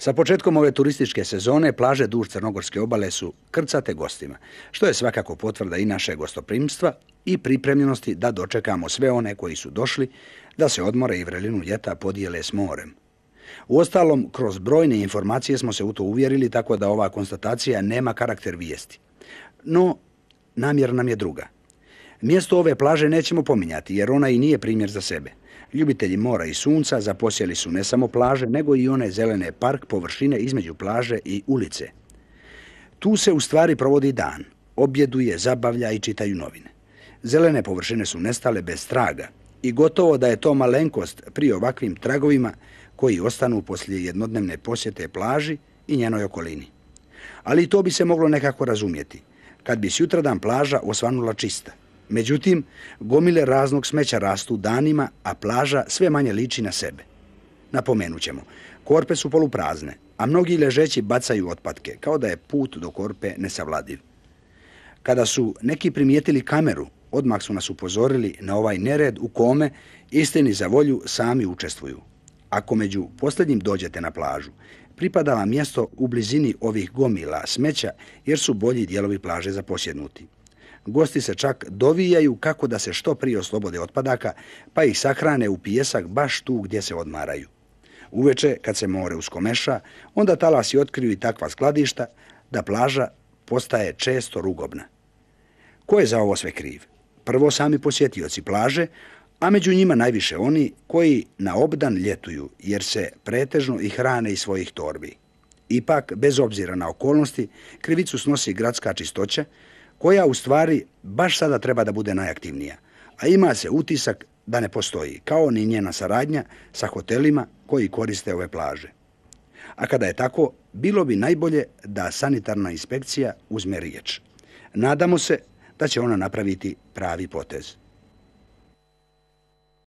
Sa početkom ove turističke sezone plaže duž Crnogorske obale su krcate gostima, što je svakako potvrda i naše gostoprimstva i pripremljenosti da dočekamo sve one koji su došli da se odmore i vrelinu ljeta podijele s morem. U ostalom, kroz brojne informacije smo se u to uvjerili tako da ova konstatacija nema karakter vijesti. No, namjer nam je druga – Mjesto ove plaže nećemo pominjati jer ona i nije primjer za sebe. Ljubitelji mora i sunca zaposjeli su ne samo plaže, nego i one zelene park površine između plaže i ulice. Tu se u stvari provodi dan, objeduje, zabavlja i čitaju novine. Zelene površine su nestale bez traga i gotovo da je to malenkost pri ovakvim tragovima koji ostanu poslije jednodnevne posjete plaži i njenoj okolini. Ali to bi se moglo nekako razumjeti kad bi sjutradan plaža osvanula čista – Međutim, gomile raznog smeća rastu danima, a plaža sve manje liči na sebe. Napomenut ćemo, korpe su poluprazne, a mnogi ležeći bacaju otpadke, kao da je put do korpe nesavladiv. Kada su neki primijetili kameru, odmah su nas upozorili na ovaj nered u kome istini za volju sami učestvuju. Ako među posljednjim dođete na plažu, pripadala mjesto u blizini ovih gomila smeća jer su bolji dijelovi plaže zaposjednuti. posjednuti. Gosti se čak dovijaju kako da se što prije oslobode otpadaka, pa ih sahrane u pijesak baš tu gdje se odmaraju. Uveče, kad se more uskomeša, onda talasi otkriju i takva skladišta da plaža postaje često rugobna. Ko je za ovo sve kriv? Prvo sami posjetioci plaže, a među njima najviše oni koji na obdan ljetuju jer se pretežno i hrane iz svojih torbi. Ipak, bez obzira na okolnosti, krivicu snosi gradska čistoća, koja u stvari baš sada treba da bude najaktivnija. A ima se utisak da ne postoji, kao ni njena saradnja sa hotelima koji koriste ove plaže. A kada je tako, bilo bi najbolje da sanitarna inspekcija uzme riječ. Nadamo se da će ona napraviti pravi potez.